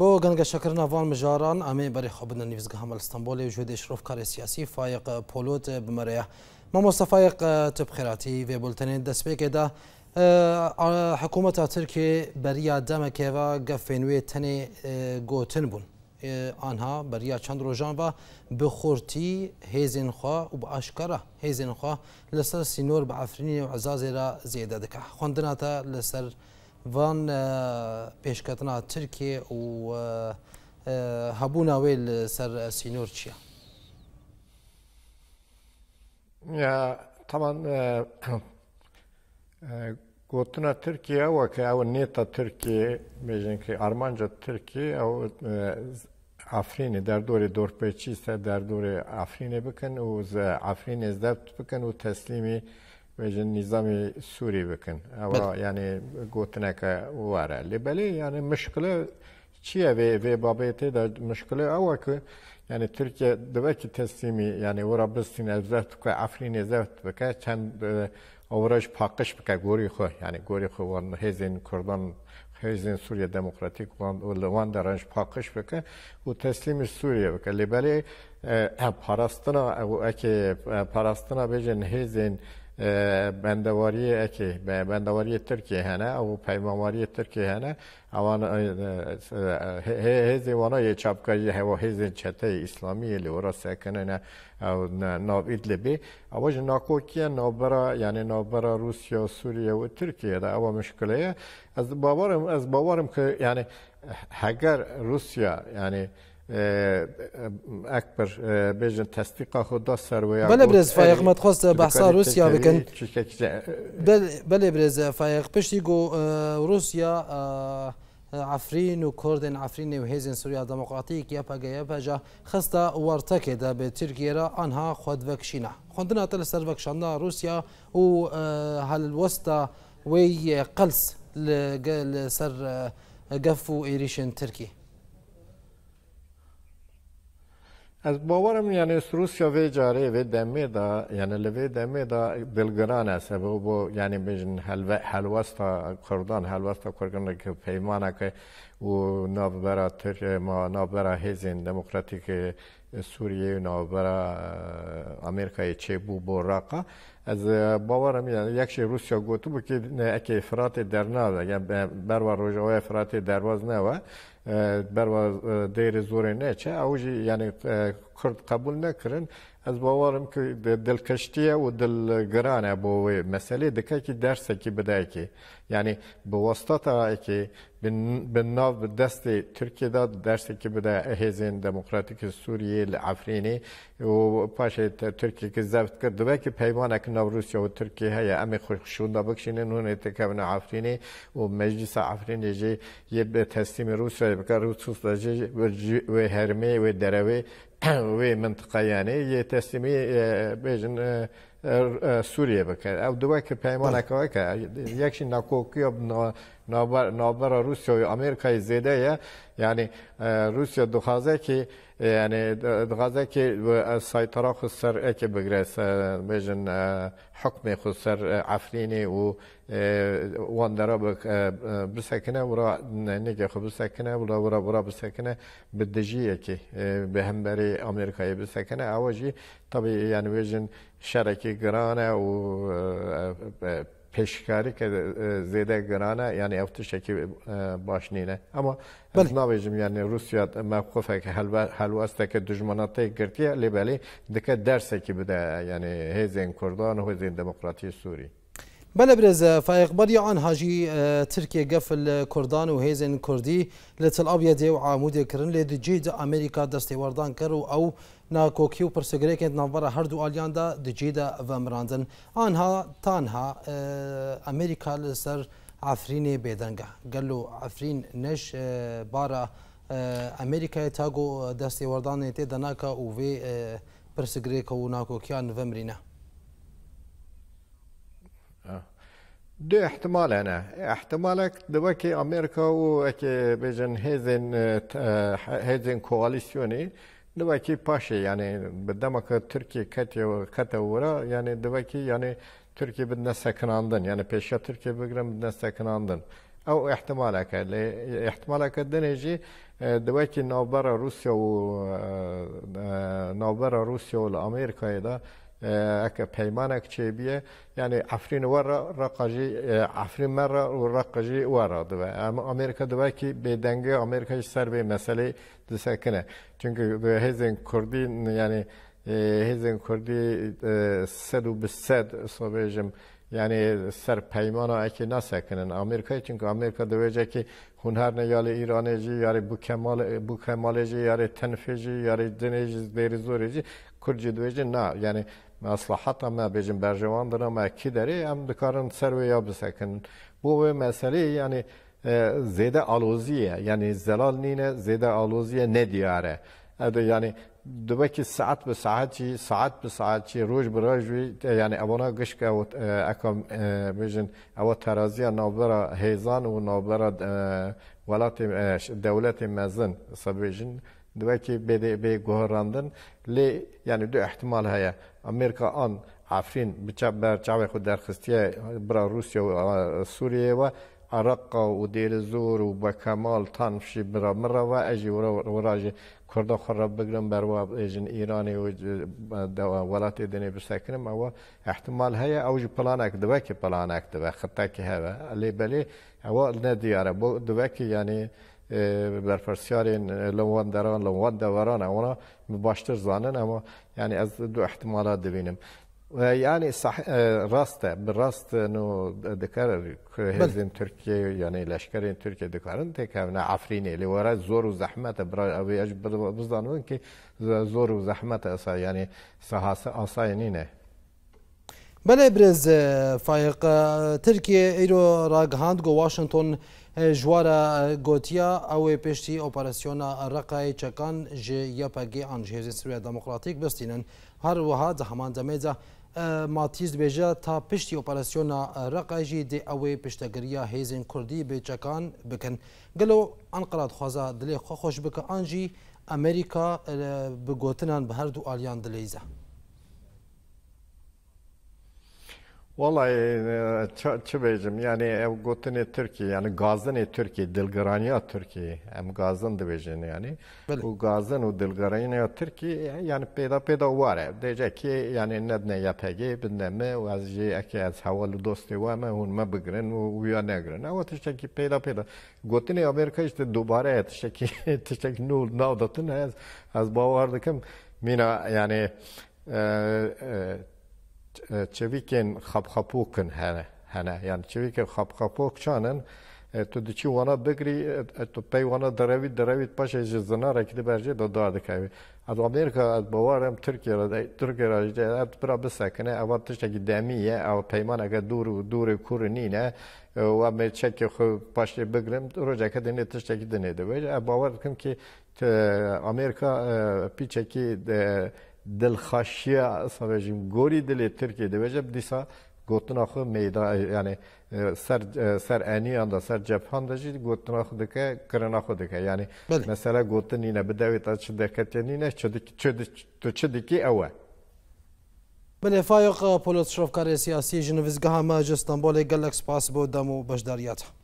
بۆ گەنگەشەکردن ئەوان مژاران ئەمێ بەری خۆبنە نویزگە هەمە ئستمبولی ژێ دەشرۆفکاری سیاسی فایق پۆلۆت بمەرەیە مامۆستەفایق تبخێراتی وێبولتنێن دەستپێکێدا حکوومەتا ترکێ بەریا دەمەکێوە گەفێنوێ تەنێ گوتن بوون آنها بەریا چەند ڕۆژان بە بخورتی هێزین خوا و بە ئاشکرە هێزین خوا لەسەر سینۆر بە ئەفرینی و عزازێرا زێدە دکە خوندناتە لەسەر وان پیشکتنا ترکیه و هبونا ویل سر سینور چیا یا طبعا گوتنا ترکیه و که او نیتا ترکیه بیجن که ارمانجا ترکیه او ئافرینێ دەردۆری دۆرپەیچیستە دەردۆری ئافرینێ بکەن و ئافرین ێزدەبت بکەن و تەسلیمی بێژن نیزامی سووری بکن ئەوە ینی گوتنەکە وارە لێبەلی یعنی مشکلە چییە وێ بابێتێدا مشکلە ئەوە کە ینی تورکیا دەبێتی تەستیمی ینی وەرە بستین ئەزەفت بکە ئەفرین ێزەفت بکە چەند ئەوڕژ پاقش بکە گۆری خۆ ینی گۆری خۆوان هێزین کوردان حزن سوريا ديمقراطيك وان درنج پاقش بکه و تسلیم سوريا بکه لبلی پاراستنا او اکی پاراستنا بجن هزن بەندەواریەکێ بەندەواریە ترکێ هەنا ئەو پەیماواریە ترکێ هەنا ئەوان هێزی وانە چاپکاری هەوە هێزن چەتەی ئیسلامیە لە وەرە سەکەنە ناوید لەبێ ئەوە ji nakokiyên navbera yanî navbera Rusya, Sûriye û Tirkiye de ewa mişkile ye ez bawarim ez bawarim ki yani heger Rusya yani اکبر بیژن تصدیق خود دا سرویا بله برز فایق مد خواست بحث روسیا بکن بله برز فایق پشتی گو آه، روسیا عفرين آه، وكردن عفرين وهيزن سوريا ديمقراطيك يبا يبا جا خستا وارتكي دا بتركيرا انها خود فكشينا خندنا تل سر فكشانا روسيا و هالوستا آه، وي قلس لسر قفو ايريشن تركي از باورم یعنی روسیا وی جاره وی دمه دا یعنی لوی دمه دا بلگران است و با یعنی بجن حلواست حلوستا کردان حلوستا کردان که پیمانه که و نابرا تر ما نابرا هزین دموکراتیک سوریه نابرا امریکای چه بو راقا Ez bavarım yani yakşe Rusya gotu bu ki ne eke Fırat'ı dernava yani berva rojava Fırat'ı dervaz ne var بروا دیر زور نه چه اوجی یعنی کرد قبول نکرن از باورم که دلکشتیه و دلگرانه با وی مسئله دکه که درسه که بده که یعنی به واسطه که به ناو به دست ترکیه داد دستی که بده احیزین دموکراتیک سوریه لعفرینی و پاش ترکیه که زفت کرد دوه که پیمان که ناو روسیا و ترکیه هیا امی خوششون دا بکشینه نون اتکابن عفرینی و مجلس عفرینی جی یه به تسلیم روسیا بکر روسوس دا جی و هرمه و دروه و منطقه یعنی یه تسلیمی بیجن سووریە بکات ئەو دوای کە پەیمانەکەەوەکە یەکشی ناکۆکی بنەوە navbera Rusya ve Amerika'yı zedeye yani e, Rusya duhaze ki e, yani duhaze ki e, saytara xusser eki bigres bejin hukmi xusser Afrini u wandara بسكنه ورا نگه خو بسكنه ورا ورا ورا بسكنه بدجیه کی به همبری آمریکایی بسكنه اوجی طبیعی یعنی ویژن شرکی گرانه و پیشکاری که زیده گرانه یعنی اوت شکی باش نینه اما بله. نابیجم یعنی روسیا موقفه که حلوسته که دجمناته گرتیه لبالی دکه درسه که بده یعنی هیزین کردان و هیزین دموکراتی سوری بله برز فاخباري عن هاجي تركيا قفل كردان وهيزن كردي لتل ابيض وعمود كرن لدجيد امريكا دستي وردان كرو او نا کوکی و پرسگریکند نامبر هر دو آلیان دا دجیدا و مراندن آنها تانها امریکا لسر عفرین بیدنگه گلو عفرین نش بارا امریکا تاگو دستی وردان تی دناکا و وی پرسگریک و ناکوکیان و مرینه دو احتمال انا احتمالك دوكي امريكا و اكي بيجن هيزن هيزن كواليسيوني Devaki paşe yani bi demeka Türkiye kete kete uğra yani devaki yani Türkiye bi nesekinandın yani peşe Türkiye bigirin bi nesekinandın. او احتمالك احتمالك الدنيجي دواكي نوبرا روسيا و نوبرا روسيا والامريكا ده اك پیمانك چيبيه يعني عفرين ورا رقجي عفرين مرة ورقجي ورا دبا اما امريكا دبا كي بدنگه امريكا سر به مسئله دسکنه چونکه به هزین کردی یعنی هزین کردی صد و بسد صبحیم yani e, e, e, ser peymana eki nasekinin Amerika çünkü Amerika dövecek ki hunher ne yali İraneci yari bu kemal bu kemaleci yari tenfeci yari dineci derizoreci kurcu döveci na yani məsləhətə mə bizim bərjəvandıra mə ki dəri em dikarın serveya bisekin. Bu ve mesele yani e, zede aluziye yani zelal nine zede aluziye ne diyare. Ede yani دوکی ساعت به ساعت چی ساعت به ساعت چی روز به روز یعنی اونا گشک او اکم بجن او ترازی نابرا هیزان و نابرا ولات دولت مزن سبیجن دوایکی بده به گوهراندن لی یعنی دو احتمال هیا امریکا آن عفرین بچه بر چاوی خود در خستیه برا روسیا و سوریه و عراق و دیر زور و با کمال تنفشی برا مره و اجی و راجی کردا خور را بگرم بر و اجن ایرانی و ولات دنی بسکنم او احتمال هیا او جی پلانک دوکی پلانک دوه خطاکی هوا لی بلی او ندیاره بو دوکی یعنی برپرسیارین لەوان دەران لەوان دەوەران ئەوە باشتر زانن ئەمە ینی ئەس دو احتمالات دەبینم. ینی ڕاستە بڕاست دەکار هێزین تورکیە یانەی لەشکرین تورکیا دەکارن تێکاونە ئافرینێ لێوەرە زۆر و زەحمەتە برا ئەوەیەش بزانون کی زۆر و زەحمەتە ئەسا ینی سەهاسە ئاسایە نینە. بەلێ برێز فایق ترکیە ئەیرۆ ڕاگەهاند گۆ وااشنگتۆن جوارە گوتیا ئەوێ پێشتی ئۆپەرسسیۆنە ڕقای چەکان ژێ یەپەگی ئەنجهێزی سوێ دموکراتیک بستینن هەروەها هەمان دەمێدا ماتیز بێژە تا پشتی ئۆپەرسسیۆنە ڕقاژی دێ ئەوەی پشتەگریە هێزین کوردی بێچەکان بکەن گەلو ئەنقلات خوازە دلێ خۆخۆش بکە ئەنجی ئەمریکا بگوتنان بە هەردوو ئالیان دلەیزە. Vallahi e, çöbeycim yani ev gotine Türkiye yani gazdan Türkiye dilgaraniya Türkiye em gazdan division yani bu gazdan o dilgaraniya Türkiye e, yani peda peda var e, diyecek ki yani ne ne yapagi bindeme o az je ki az havalı dostu var mı hun ma bigren o uya ne gren ama tişte ki peda peda gotine Amerika işte dubare tişte ki tişte ki nul navdatın az az bavardıkım mina yani E, çeviken xapxapukun hene hene yani çeviken xapxapuk çanın تو د چی وانا بگری تو پی وانا دروید دروید پاش از زنا رکیده برجه دا دارد که از آمریکا از باورم ترکیه را ترکیه را جده از برا بسکنه اول تشتگی دمیه او پیمان اگه دور و دور کور نینه و امی چک خو پاش بگرم رو جکه دینه تشتگی دینه دو باور کم که آمریکا پیچکی dilxaşiya Asad rejim gorî dilê Tirkiye dibêje dîsa gotina xwe meyda yani ser ser eniyan da ser cephan da jî gotina xwe dike kirina xwe dike yani mesela gotinîne bi devleta çi deketyenîne tu çi dikî ew e Bilê fayq polîs şofkarê siyasî ji nivizgeha me ji Stenbolê gelek spas bo dem û beşdariyat.